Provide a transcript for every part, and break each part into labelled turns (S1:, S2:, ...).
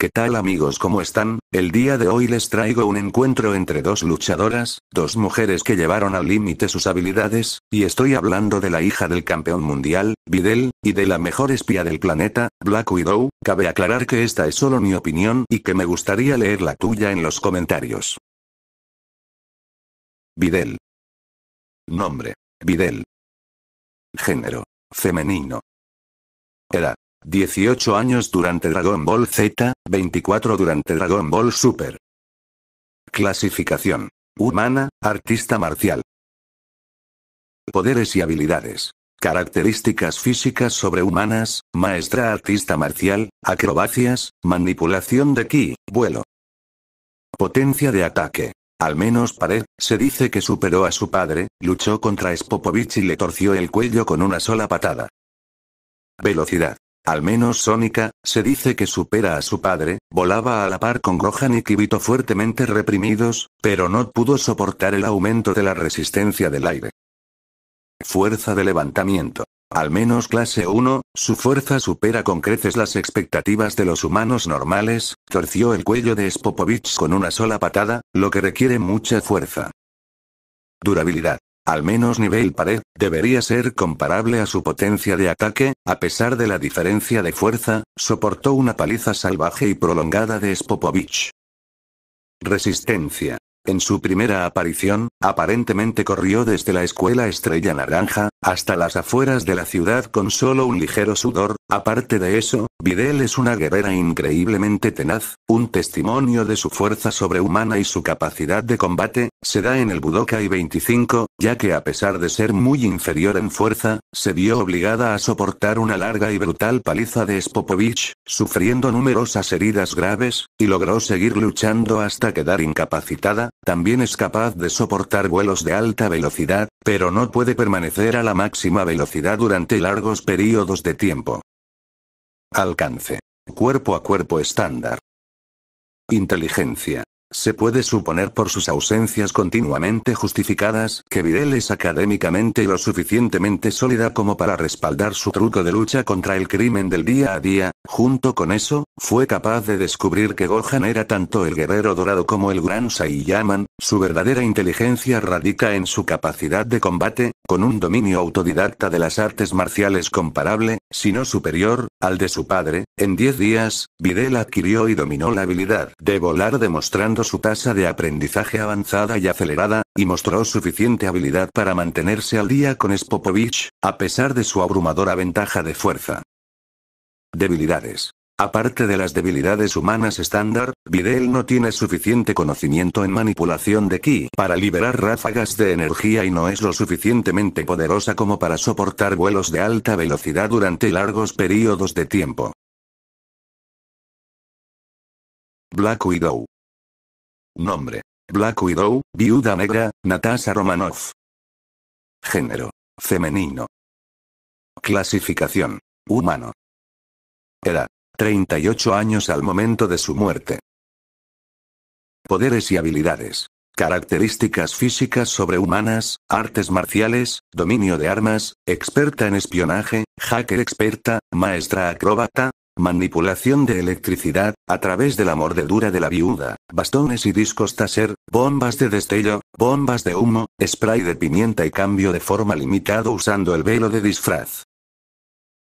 S1: ¿Qué tal amigos? ¿Cómo están? El día de hoy les traigo un encuentro entre dos luchadoras, dos mujeres que llevaron al límite sus habilidades, y estoy hablando de la hija del campeón mundial, Videl, y de la mejor espía del planeta, Black Widow, cabe aclarar que esta es solo mi opinión y que me gustaría leer la tuya en los comentarios. Videl. Nombre. Videl. Género. Femenino. Edad. 18 años durante Dragon Ball Z, 24 durante Dragon Ball Super. Clasificación. Humana, artista marcial. Poderes y habilidades. Características físicas sobrehumanas, maestra artista marcial, acrobacias, manipulación de ki, vuelo. Potencia de ataque. Al menos Pared, se dice que superó a su padre, luchó contra Spopovich y le torció el cuello con una sola patada. Velocidad. Al menos Sónica, se dice que supera a su padre, volaba a la par con Gohan y Kibito fuertemente reprimidos, pero no pudo soportar el aumento de la resistencia del aire. Fuerza de levantamiento. Al menos clase 1, su fuerza supera con creces las expectativas de los humanos normales, torció el cuello de Spopovich con una sola patada, lo que requiere mucha fuerza. Durabilidad. Al menos nivel pared, debería ser comparable a su potencia de ataque, a pesar de la diferencia de fuerza, soportó una paliza salvaje y prolongada de Spopovich. Resistencia. En su primera aparición, aparentemente corrió desde la escuela Estrella Naranja, hasta las afueras de la ciudad con solo un ligero sudor, aparte de eso, Videl es una guerrera increíblemente tenaz, un testimonio de su fuerza sobrehumana y su capacidad de combate, se da en el Budokai 25, ya que a pesar de ser muy inferior en fuerza, se vio obligada a soportar una larga y brutal paliza de Spopovich, sufriendo numerosas heridas graves, y logró seguir luchando hasta quedar incapacitada, también es capaz de soportar vuelos de alta velocidad, pero no puede permanecer a la máxima velocidad durante largos periodos de tiempo. Alcance. Cuerpo a cuerpo estándar. Inteligencia. Se puede suponer por sus ausencias continuamente justificadas, que Videl es académicamente lo suficientemente sólida como para respaldar su truco de lucha contra el crimen del día a día, junto con eso, fue capaz de descubrir que Gohan era tanto el guerrero dorado como el gran Saiyaman, su verdadera inteligencia radica en su capacidad de combate, con un dominio autodidacta de las artes marciales comparable, si no superior, al de su padre, en 10 días, Videl adquirió y dominó la habilidad de volar demostrando su tasa de aprendizaje avanzada y acelerada, y mostró suficiente habilidad para mantenerse al día con Spopovich, a pesar de su abrumadora ventaja de fuerza. Debilidades. Aparte de las debilidades humanas estándar, Videl no tiene suficiente conocimiento en manipulación de ki para liberar ráfagas de energía y no es lo suficientemente poderosa como para soportar vuelos de alta velocidad durante largos periodos de tiempo. Black Widow. Nombre. Black Widow, Viuda Negra, Natasha Romanoff. Género. Femenino. Clasificación. Humano. Era. 38 años al momento de su muerte. Poderes y habilidades. Características físicas sobrehumanas, artes marciales, dominio de armas, experta en espionaje, hacker experta, maestra acróbata, manipulación de electricidad, a través de la mordedura de la viuda, bastones y discos taser, bombas de destello, bombas de humo, spray de pimienta y cambio de forma limitado usando el velo de disfraz.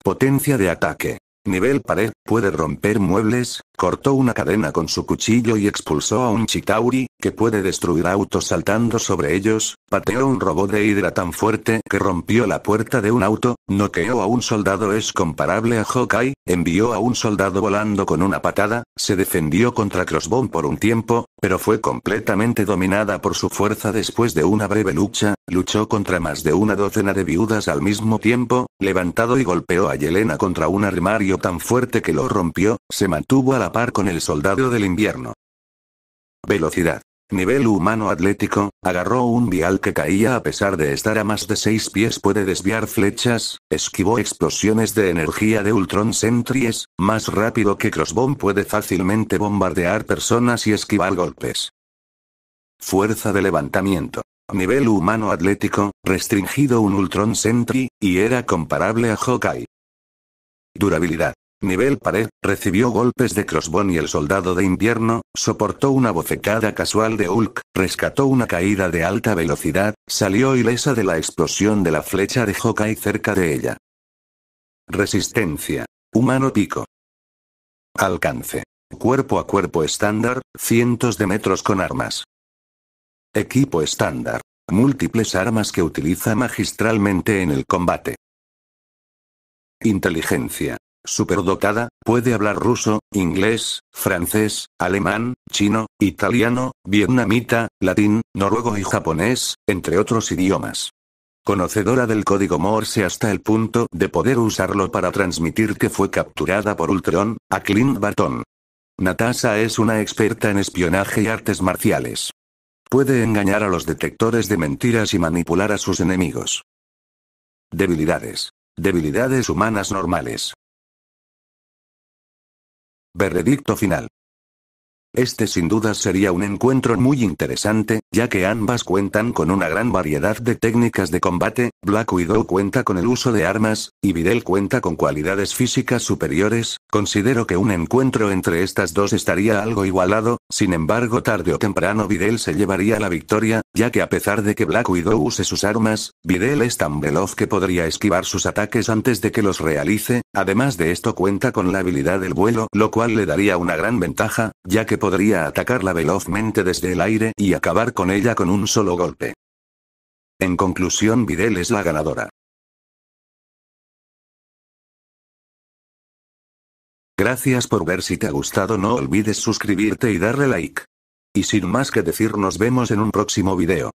S1: Potencia de ataque. Nivel pared, puede romper muebles, cortó una cadena con su cuchillo y expulsó a un chitauri, que puede destruir autos saltando sobre ellos, pateó un robot de hidra tan fuerte que rompió la puerta de un auto, noqueó a un soldado es comparable a Hawkeye, envió a un soldado volando con una patada, se defendió contra Crossbone por un tiempo, pero fue completamente dominada por su fuerza después de una breve lucha, luchó contra más de una docena de viudas al mismo tiempo, levantado y golpeó a Yelena contra un armario tan fuerte que lo rompió, se mantuvo a la par con el soldado del invierno. Velocidad. Nivel humano atlético, agarró un vial que caía a pesar de estar a más de 6 pies puede desviar flechas, esquivó explosiones de energía de Ultron Sentries, más rápido que crossbomb puede fácilmente bombardear personas y esquivar golpes. Fuerza de levantamiento. Nivel humano atlético, restringido un Ultron Sentry, y era comparable a Hawkeye. Durabilidad nivel pared, recibió golpes de crossbone y el soldado de invierno, soportó una bofetada casual de Hulk, rescató una caída de alta velocidad, salió ilesa de la explosión de la flecha de Hawkeye cerca de ella. Resistencia. Humano pico. Alcance. Cuerpo a cuerpo estándar, cientos de metros con armas. Equipo estándar. Múltiples armas que utiliza magistralmente en el combate. Inteligencia. Superdotada, puede hablar ruso, inglés, francés, alemán, chino, italiano, vietnamita, latín, noruego y japonés, entre otros idiomas. Conocedora del código Morse hasta el punto de poder usarlo para transmitir que fue capturada por Ultron, a Clint Barton. Natasha es una experta en espionaje y artes marciales. Puede engañar a los detectores de mentiras y manipular a sus enemigos. Debilidades. Debilidades humanas normales. Veredicto final. Este sin duda sería un encuentro muy interesante, ya que ambas cuentan con una gran variedad de técnicas de combate, Black Widow cuenta con el uso de armas, y Videl cuenta con cualidades físicas superiores, considero que un encuentro entre estas dos estaría algo igualado, sin embargo tarde o temprano Videl se llevaría la victoria, ya que a pesar de que Black Widow use sus armas, Videl es tan veloz que podría esquivar sus ataques antes de que los realice, además de esto cuenta con la habilidad del vuelo, lo cual le daría una gran ventaja, ya que podría atacarla velozmente desde el aire y acabar con ella con un solo golpe. En conclusión Videl es la ganadora. Gracias por ver si te ha gustado no olvides suscribirte y darle like. Y sin más que decir nos vemos en un próximo video.